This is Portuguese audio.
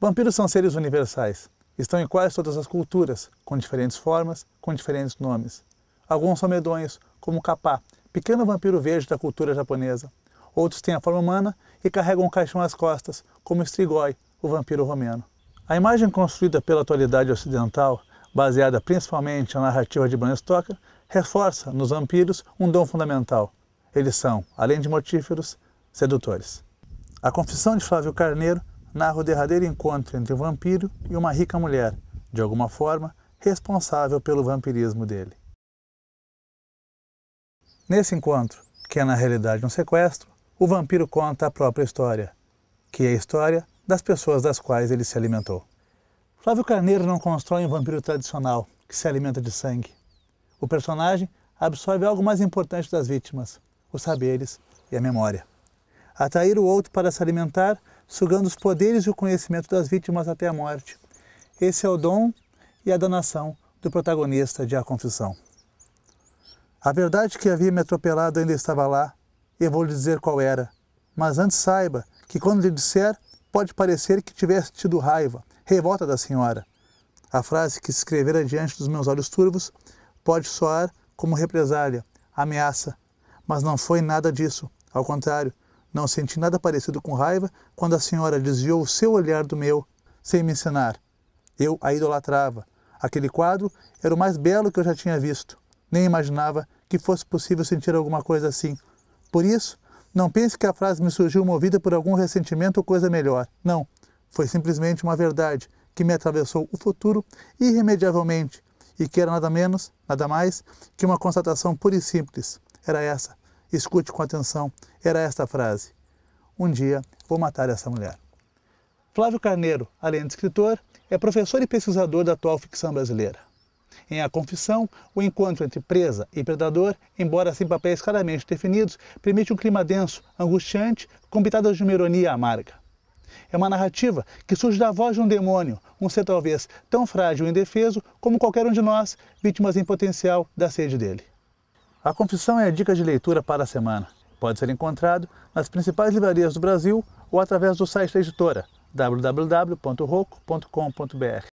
Vampiros são seres universais. Estão em quase todas as culturas, com diferentes formas, com diferentes nomes. Alguns são medonhos, como o capá, pequeno vampiro verde da cultura japonesa. Outros têm a forma humana e carregam um caixão às costas, como o Strigoi, o vampiro romeno. A imagem construída pela atualidade ocidental, baseada principalmente na narrativa de Bram Stoker, reforça nos vampiros um dom fundamental. Eles são, além de mortíferos, sedutores. A confissão de Flávio Carneiro narra o derradeiro encontro entre um vampiro e uma rica mulher, de alguma forma responsável pelo vampirismo dele. Nesse encontro, que é na realidade um sequestro, o vampiro conta a própria história, que é a história das pessoas das quais ele se alimentou. Flávio Carneiro não constrói um vampiro tradicional, que se alimenta de sangue. O personagem absorve algo mais importante das vítimas, os saberes e a memória. Atrair o outro para se alimentar sugando os poderes e o conhecimento das vítimas até a morte. Esse é o dom e a danação do protagonista de A Confissão. A verdade que havia me atropelado ainda estava lá, e vou lhe dizer qual era. Mas antes saiba que quando lhe disser, pode parecer que tivesse tido raiva, revolta da senhora. A frase que se escrevera diante dos meus olhos turvos pode soar como represália, ameaça, mas não foi nada disso. Ao contrário, não senti nada parecido com raiva quando a senhora desviou o seu olhar do meu, sem me ensinar. Eu a idolatrava. Aquele quadro era o mais belo que eu já tinha visto. Nem imaginava que fosse possível sentir alguma coisa assim. Por isso, não pense que a frase me surgiu movida por algum ressentimento ou coisa melhor. Não. Foi simplesmente uma verdade que me atravessou o futuro irremediavelmente e que era nada menos, nada mais que uma constatação pura e simples. Era essa Escute com atenção, era esta frase: Um dia vou matar essa mulher. Flávio Carneiro, além de escritor, é professor e pesquisador da atual ficção brasileira. Em A Confissão, o encontro entre presa e predador, embora sem papéis claramente definidos, permite um clima denso, angustiante, com pitadas de uma ironia amarga. É uma narrativa que surge da voz de um demônio, um ser talvez tão frágil e indefeso como qualquer um de nós, vítimas em potencial da sede dele. A Confissão é a dica de leitura para a semana. Pode ser encontrado nas principais livrarias do Brasil ou através do site da editora www.rocco.com.br.